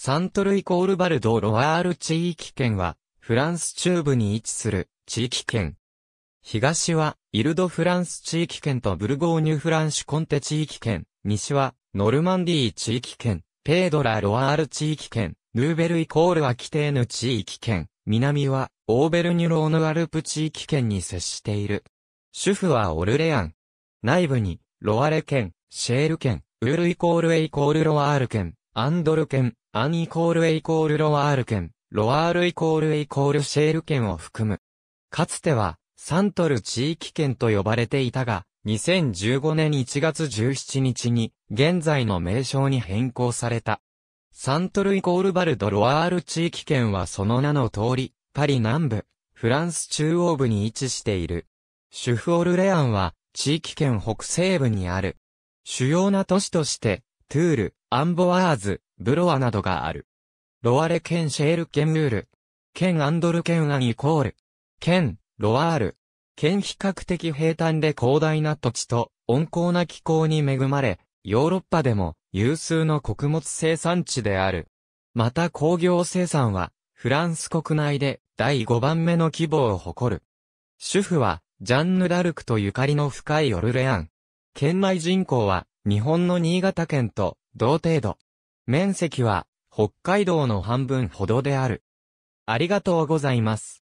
サントルイコールバルド・ロワール地域圏は、フランス中部に位置する地域圏。東は、イルド・フランス地域圏とブルゴーニュ・フランシュ・コンテ地域圏。西は、ノルマンディー地域圏、ペードラ・ロワール地域圏、ヌーベルイコール・アキテーヌ地域圏。南は、オーベルニュ・ローヌ・アルプ地域圏に接している。主婦はオルレアン。内部に、ロワレ県、シェール県、ウールイコールエイコールロワール県、アンドル県、アンイコールエイコールロワール県、ロワールイコールエイコールシェール県を含む。かつては、サントル地域圏と呼ばれていたが、2015年1月17日に、現在の名称に変更された。サントルイコールバルドロワール地域圏はその名の通り、パリ南部、フランス中央部に位置している。シュフオルレアンは、地域圏北西部にある。主要な都市として、トゥール、アンボワーズ、ブロアなどがある。ロワレ県シェール県ルール。県アンドル県アンイコール。県、ロワール。県比較的平坦で広大な土地と温厚な気候に恵まれ、ヨーロッパでも有数の穀物生産地である。また工業生産はフランス国内で第5番目の規模を誇る。主婦はジャンヌ・ダルクとゆかりの深いオルレアン。県内人口は日本の新潟県と同程度。面積は、北海道の半分ほどである。ありがとうございます。